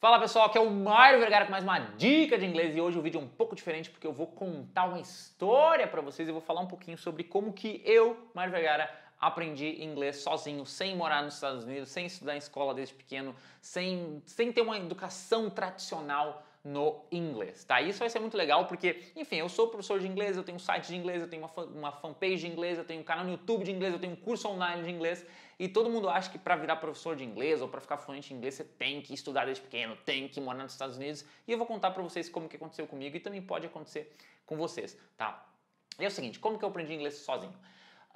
Fala pessoal, aqui é o Mário Vergara com mais uma dica de inglês e hoje o vídeo é um pouco diferente porque eu vou contar uma história para vocês e vou falar um pouquinho sobre como que eu, Mário Vergara, aprendi inglês sozinho, sem morar nos Estados Unidos, sem estudar em escola desde pequeno, sem, sem ter uma educação tradicional no inglês, tá? Isso vai ser muito legal porque, enfim, eu sou professor de inglês, eu tenho um site de inglês, eu tenho uma, uma fanpage de inglês, eu tenho um canal no YouTube de inglês, eu tenho um curso online de inglês e todo mundo acha que para virar professor de inglês ou para ficar fluente em inglês você tem que estudar desde pequeno, tem que morar nos Estados Unidos e eu vou contar para vocês como que aconteceu comigo e também pode acontecer com vocês, tá? E é o seguinte, como que eu aprendi inglês sozinho?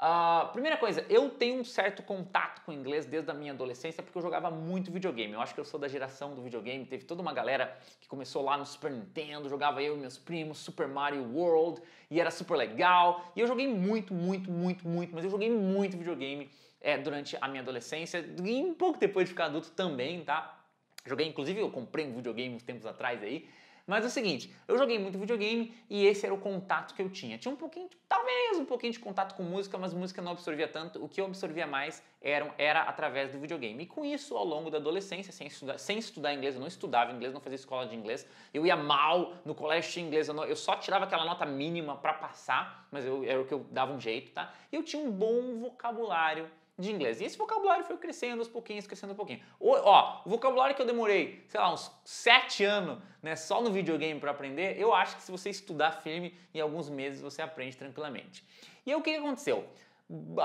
Uh, primeira coisa, eu tenho um certo contato com o inglês desde a minha adolescência porque eu jogava muito videogame. Eu acho que eu sou da geração do videogame. Teve toda uma galera que começou lá no Super Nintendo, jogava eu e meus primos Super Mario World e era super legal. E eu joguei muito, muito, muito, muito, mas eu joguei muito videogame é, durante a minha adolescência e um pouco depois de ficar adulto também, tá? Joguei, inclusive, eu comprei um videogame uns tempos atrás aí mas é o seguinte, eu joguei muito videogame e esse era o contato que eu tinha. Tinha um pouquinho, talvez um pouquinho de contato com música, mas música não absorvia tanto. O que eu absorvia mais era, era através do videogame. E com isso, ao longo da adolescência, sem estudar, sem estudar inglês, eu não estudava inglês, não fazia escola de inglês. Eu ia mal no colégio de inglês, eu, não, eu só tirava aquela nota mínima para passar, mas eu, era o que eu dava um jeito, tá? E eu tinha um bom vocabulário de inglês. E esse vocabulário foi crescendo aos pouquinhos, crescendo aos pouquinhos. O, ó, o vocabulário que eu demorei, sei lá, uns sete anos, né, só no videogame para aprender, eu acho que se você estudar firme, em alguns meses você aprende tranquilamente. E aí o que aconteceu? um,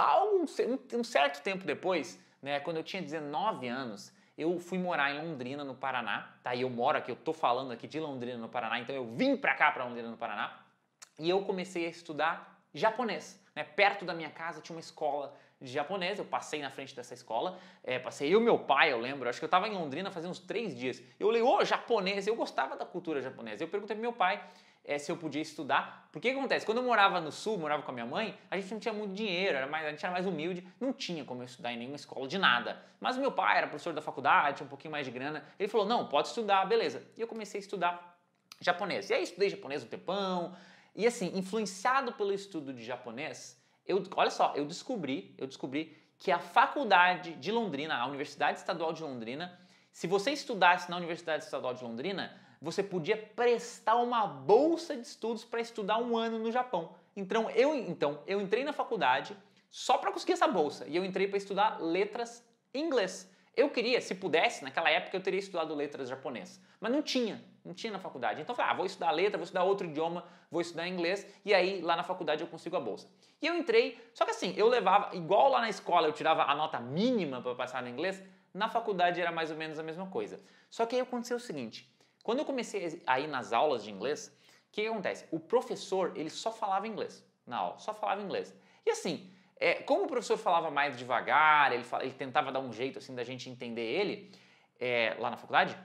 um certo tempo depois, né, quando eu tinha 19 anos, eu fui morar em Londrina, no Paraná, tá? E eu moro aqui, eu tô falando aqui de Londrina, no Paraná, então eu vim pra cá, pra Londrina, no Paraná, e eu comecei a estudar japonês. Né? Perto da minha casa tinha uma escola de japonês. Eu passei na frente dessa escola, é, passei eu e meu pai, eu lembro. Acho que eu estava em Londrina fazendo uns três dias. Eu leio oh, japonês! Eu gostava da cultura japonesa. Eu perguntei pro meu pai é, se eu podia estudar. Porque que acontece? Quando eu morava no sul, morava com a minha mãe, a gente não tinha muito dinheiro, era mais, a gente era mais humilde, não tinha como eu estudar em nenhuma escola de nada. Mas meu pai era professor da faculdade, tinha um pouquinho mais de grana. Ele falou: não, pode estudar, beleza. E eu comecei a estudar japonês. E aí estudei japonês um tempão. E assim, influenciado pelo estudo de japonês, eu, olha só, eu descobri, eu descobri que a faculdade de Londrina, a Universidade Estadual de Londrina, se você estudasse na Universidade Estadual de Londrina, você podia prestar uma bolsa de estudos para estudar um ano no Japão. Então eu, então, eu entrei na faculdade só para conseguir essa bolsa e eu entrei para estudar letras em inglês. Eu queria, se pudesse, naquela época eu teria estudado letras japonesas, mas não tinha, não tinha na faculdade. Então eu falei, ah, vou estudar letra, vou estudar outro idioma, vou estudar inglês, e aí lá na faculdade eu consigo a bolsa. E eu entrei, só que assim, eu levava, igual lá na escola eu tirava a nota mínima para passar no inglês, na faculdade era mais ou menos a mesma coisa. Só que aí aconteceu o seguinte, quando eu comecei a ir nas aulas de inglês, o que, que acontece? O professor, ele só falava inglês na aula, só falava inglês. E assim, é, como o professor falava mais devagar, ele, fala, ele, tentava dar um jeito assim da gente entender ele é, lá na faculdade,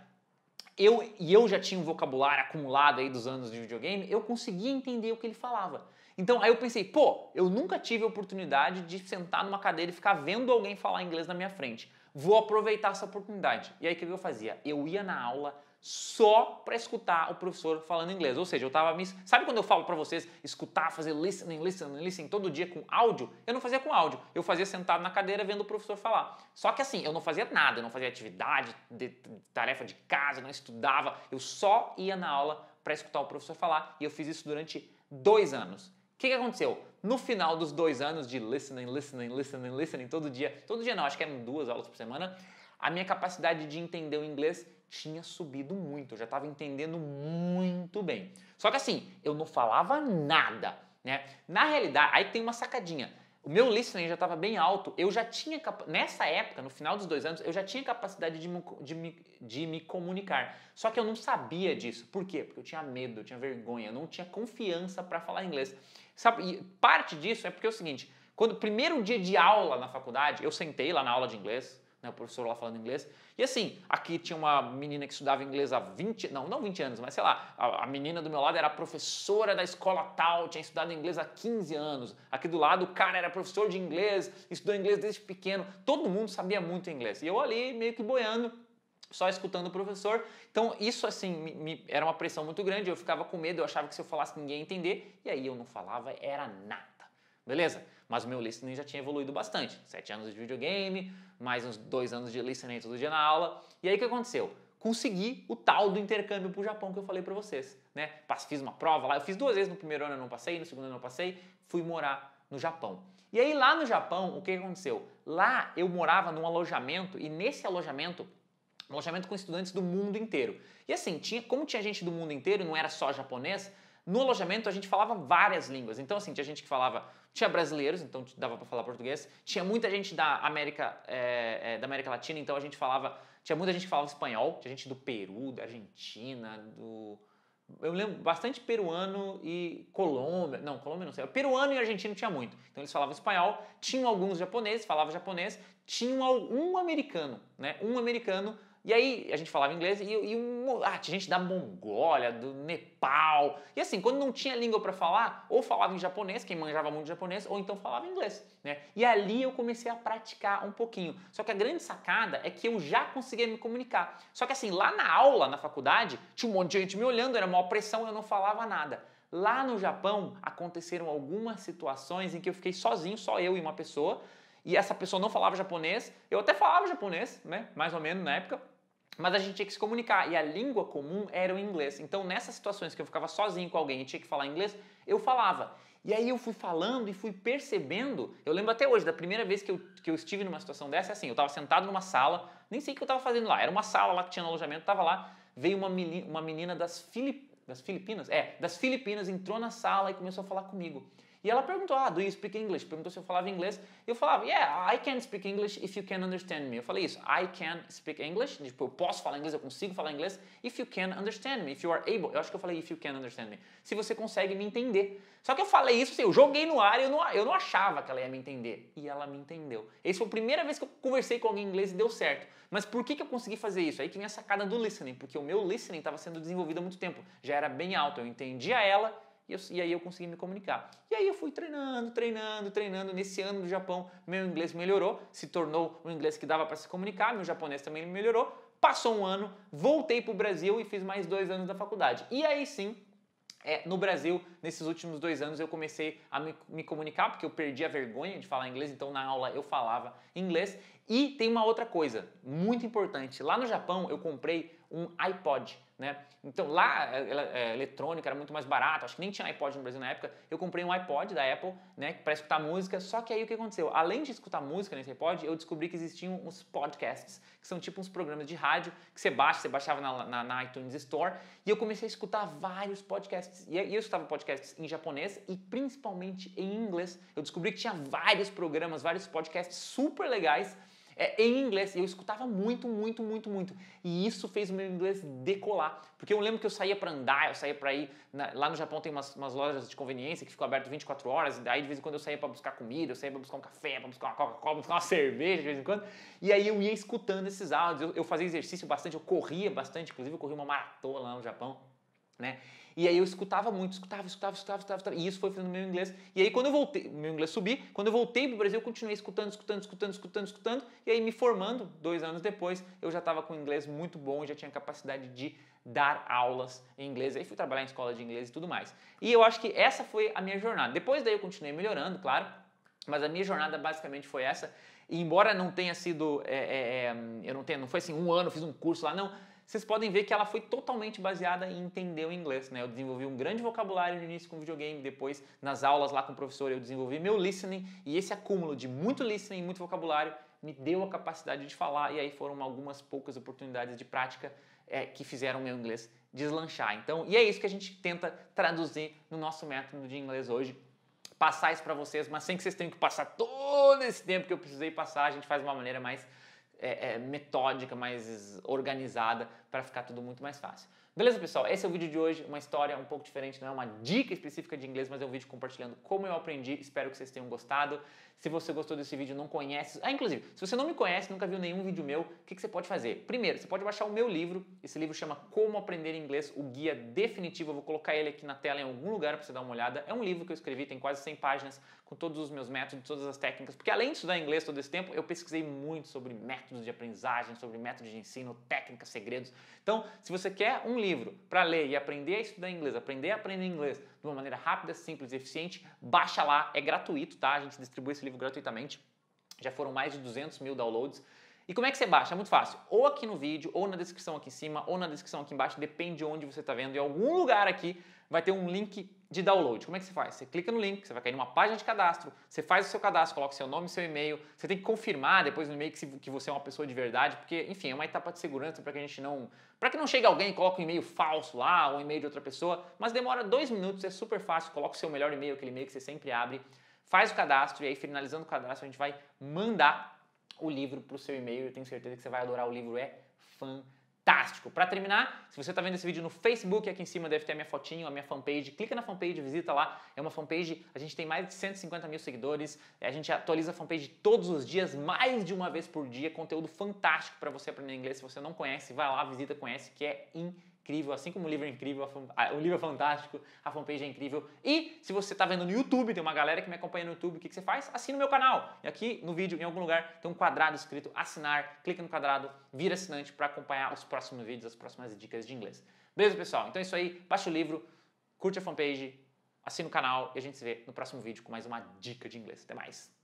eu, e eu já tinha um vocabulário acumulado aí dos anos de videogame, eu conseguia entender o que ele falava. Então aí eu pensei, pô, eu nunca tive a oportunidade de sentar numa cadeira e ficar vendo alguém falar inglês na minha frente vou aproveitar essa oportunidade. E aí o que eu fazia? Eu ia na aula só para escutar o professor falando inglês. Ou seja, eu estava me... Sabe quando eu falo para vocês escutar, fazer listening, listening, listening todo dia com áudio? Eu não fazia com áudio. Eu fazia sentado na cadeira vendo o professor falar. Só que assim, eu não fazia nada, eu não fazia atividade, de, tarefa de casa, não estudava. Eu só ia na aula para escutar o professor falar e eu fiz isso durante dois anos que, que aconteceu? No final dos dois anos de listening, listening, listening, listening, todo dia, todo dia não, acho que eram duas aulas por semana, a minha capacidade de entender o inglês tinha subido muito, eu já estava entendendo muito bem. Só que assim, eu não falava nada, né? Na realidade, aí tem uma sacadinha. O meu listening já estava bem alto, eu já tinha, nessa época, no final dos dois anos, eu já tinha capacidade de me, de, me, de me comunicar. Só que eu não sabia disso. Por quê? Porque eu tinha medo, eu tinha vergonha, eu não tinha confiança para falar inglês. Sabe? E parte disso é porque é o seguinte, quando primeiro dia de aula na faculdade, eu sentei lá na aula de inglês, né, o professor lá falando inglês. E assim, aqui tinha uma menina que estudava inglês há 20, não, não 20 anos, mas sei lá, a, a, menina do meu lado era professora da escola tal, tinha estudado inglês há 15 anos. Aqui do lado o cara era professor de inglês, estudou inglês desde pequeno. Todo mundo sabia muito inglês. E eu ali meio que boiando, só escutando o professor. Então, isso assim, me, me, era uma pressão muito grande, eu ficava com medo, eu achava que se eu falasse ninguém ia entender, e aí eu não falava, era nada. Beleza? Mas o meu listening já tinha evoluído bastante. Sete anos de videogame, mais uns dois anos de listening todo dia na aula. E aí o que aconteceu? Consegui o tal do intercâmbio para o Japão que eu falei para vocês. Né? Fiz uma prova lá, eu fiz duas vezes no primeiro ano eu não passei, no segundo ano eu não passei, fui morar no Japão. E aí lá no Japão, o que aconteceu? Lá eu morava num alojamento e nesse alojamento um alojamento com estudantes do mundo inteiro. E assim, tinha, como tinha gente do mundo inteiro, não era só japonês, no alojamento a gente falava várias línguas. Então, assim, tinha gente que falava. Tinha brasileiros, então dava para falar português. Tinha muita gente da América, é, é, da América Latina, então a gente falava. Tinha muita gente que falava espanhol. Tinha gente do Peru, da Argentina, do. Eu lembro bastante peruano e Colômbia. Não, Colômbia não sei. Peruano e argentino tinha muito. Então eles falavam espanhol. Tinham alguns japoneses, falavam japonês. Tinham um americano, né? Um americano e aí a gente falava inglês e, e um, ah, tinha gente da Mongólia, do Nepal. E assim, quando não tinha língua para falar, ou falava em japonês, quem manjava muito japonês, ou então falava inglês, né? E ali eu comecei a praticar um pouquinho. Só que a grande sacada é que eu já conseguia me comunicar. Só que assim, lá na aula, na faculdade, tinha um monte de gente me olhando, era uma pressão, eu não falava nada. Lá no Japão aconteceram algumas situações em que eu fiquei sozinho, só eu e uma pessoa, e essa pessoa não falava japonês. Eu até falava japonês, né? Mais ou menos na época, mas a gente tinha que se comunicar e a língua comum era o inglês. Então, nessas situações que eu ficava sozinho com alguém e tinha que falar inglês, eu falava. E aí eu fui falando e fui percebendo. Eu lembro até hoje, da primeira vez que eu, que eu estive numa situação dessa, é assim: eu estava sentado numa sala, nem sei o que eu estava fazendo lá. Era uma sala lá que tinha no alojamento, estava lá. Veio uma, menina, uma menina das, Filip, das Filipinas? É, das Filipinas, entrou na sala e começou a falar comigo. E ela perguntou, ah, do you speak English? Perguntou se eu falava inglês. Eu falava, yeah, I can speak English if you can understand me. Eu falei isso, I can speak English, tipo, eu posso falar inglês, eu consigo falar inglês, if you can understand me, if you are able. Eu acho que eu falei if you can understand me. Se você consegue me entender. Só que eu falei isso, assim, eu joguei no ar e eu não, eu não achava que ela ia me entender. E ela me entendeu. Essa foi a primeira vez que eu conversei com alguém em inglês e deu certo. Mas por que, que eu consegui fazer isso? Aí que vem a sacada do listening, porque o meu listening estava sendo desenvolvido há muito tempo. Já era bem alto, eu entendia ela e, eu, e aí eu consegui me comunicar. E aí eu fui treinando, treinando, treinando. Nesse ano do Japão, meu inglês melhorou, se tornou um inglês que dava para se comunicar, meu japonês também melhorou. Passou um ano, voltei para o Brasil e fiz mais dois anos da faculdade. E aí sim, é, no Brasil, nesses últimos dois anos, eu comecei a me, me, comunicar, porque eu perdi a vergonha de falar inglês, então na aula eu falava inglês. E tem uma outra coisa muito importante: lá no Japão, eu comprei um iPod. Né? Então lá é, ela, é, eletrônica era muito mais barato, acho que nem tinha iPod no Brasil na época. Eu comprei um iPod da Apple, né, para escutar música. Só que aí o que aconteceu? Além de escutar música nesse iPod, eu descobri que existiam uns podcasts, que são tipo uns programas de rádio que você baixa, você baixava na, na, na iTunes Store, e eu comecei a escutar vários podcasts. E eu escutava podcasts em japonês e principalmente em inglês. Eu descobri que tinha vários programas, vários podcasts super legais é, em inglês. E eu escutava muito, muito, muito, muito. E isso fez o meu inglês decolar. Porque eu lembro que eu saía para andar, eu saía para ir. Na, lá no Japão tem umas, umas, lojas de conveniência que ficam abertas 24 horas. E daí de vez em quando eu saía para buscar comida, eu saía para buscar um café, para buscar uma Coca-Cola, buscar uma cerveja de vez em quando. E aí eu ia escutando esses áudios. Eu, eu fazia exercício bastante, eu corria bastante. Inclusive, eu corri uma maratona lá no Japão. Né? E aí eu escutava muito, escutava, escutava, escutava, escutava, e isso foi fazendo meu inglês. E aí quando eu voltei, meu inglês subir, quando eu voltei para o Brasil, eu continuei escutando, escutando, escutando, escutando, escutando, e aí me formando, dois anos depois, eu já estava com inglês muito bom, já tinha capacidade de dar aulas em inglês, aí fui trabalhar em escola de inglês e tudo mais. E eu acho que essa foi a minha jornada. Depois daí eu continuei melhorando, claro, mas a minha jornada basicamente foi essa. E embora não tenha sido, é, é, é eu não tenha, não foi assim um ano, fiz um curso lá, não vocês podem ver que ela foi totalmente baseada em entender o inglês, né? Eu desenvolvi um grande vocabulário no início com videogame, depois nas aulas lá com o professor eu desenvolvi meu listening e esse acúmulo de muito listening e muito vocabulário me deu a capacidade de falar e aí foram algumas poucas oportunidades de prática é, que fizeram meu inglês deslanchar. Então, e é isso que a gente tenta traduzir no nosso método de inglês hoje passar isso para vocês, mas sem que vocês tenham que passar todo esse tempo que eu precisei passar, a gente faz de uma maneira mais é, é, metódica, mais organizada, para ficar tudo muito mais fácil. Beleza, pessoal? Esse é o vídeo de hoje, uma história um pouco diferente, não é uma dica específica de inglês, mas é um vídeo compartilhando como eu aprendi. Espero que vocês tenham gostado. Se você gostou desse vídeo, não conhece. Ah, inclusive, se você não me conhece, nunca viu nenhum vídeo meu, o que, que você pode fazer? Primeiro, você pode baixar o meu livro. Esse livro chama Como Aprender Inglês, o guia definitivo. Eu vou colocar ele aqui na tela em algum lugar para você dar uma olhada. É um livro que eu escrevi, tem quase 100 páginas, com todos os meus métodos, todas as técnicas. Porque além de estudar inglês todo esse tempo, eu pesquisei muito sobre métodos de aprendizagem, sobre métodos de ensino, técnicas, segredos. Então, se você quer um livro para ler e aprender a estudar inglês, aprender a aprender inglês de uma maneira rápida, simples e eficiente, baixa lá, é gratuito, tá? A gente distribui esse livro gratuitamente. Já foram mais de 200 mil downloads. E como é que você baixa? É muito fácil. Ou aqui no vídeo, ou na descrição aqui em cima, ou na descrição aqui embaixo, depende de onde você está vendo. Em algum lugar aqui vai ter um link de download. Como é que você faz? Você clica no link, você vai cair numa página de cadastro, você faz o seu cadastro, coloca seu nome e seu e-mail, você tem que confirmar depois no e-mail que, que você é uma pessoa de verdade, porque, enfim, é uma etapa de segurança para que a gente não. para que não chegue alguém e coloque um e-mail falso lá, ou um e-mail de outra pessoa, mas demora dois minutos, é super fácil, coloca o seu melhor e-mail, aquele e-mail que você sempre abre, faz o cadastro e aí, finalizando o cadastro, a gente vai mandar o livro para o seu e-mail. Eu tenho certeza que você vai adorar o livro, é fantástico fantástico. Para terminar, se você está vendo esse vídeo no Facebook, aqui em cima deve ter a minha fotinho, a minha fanpage. Clica na fanpage, visita lá. É uma fanpage, a gente tem mais de 150 mil seguidores. A gente atualiza a fanpage todos os dias, mais de uma vez por dia. Conteúdo fantástico para você aprender inglês. Se você não conhece, vai lá, visita, conhece, que é incrível incrível, assim como o livro é incrível, o livro é fantástico, a fanpage é incrível. E se você está vendo no YouTube, tem uma galera que me acompanha no YouTube, o que, que você faz? Assina o meu canal. E aqui no vídeo, em algum lugar, tem um quadrado escrito assinar, clica no quadrado, vira assinante para acompanhar os próximos vídeos, as próximas dicas de inglês. Beleza, pessoal? Então é isso aí, baixa o livro, curte a fanpage, assina o canal e a gente se vê no próximo vídeo com mais uma dica de inglês. Até mais!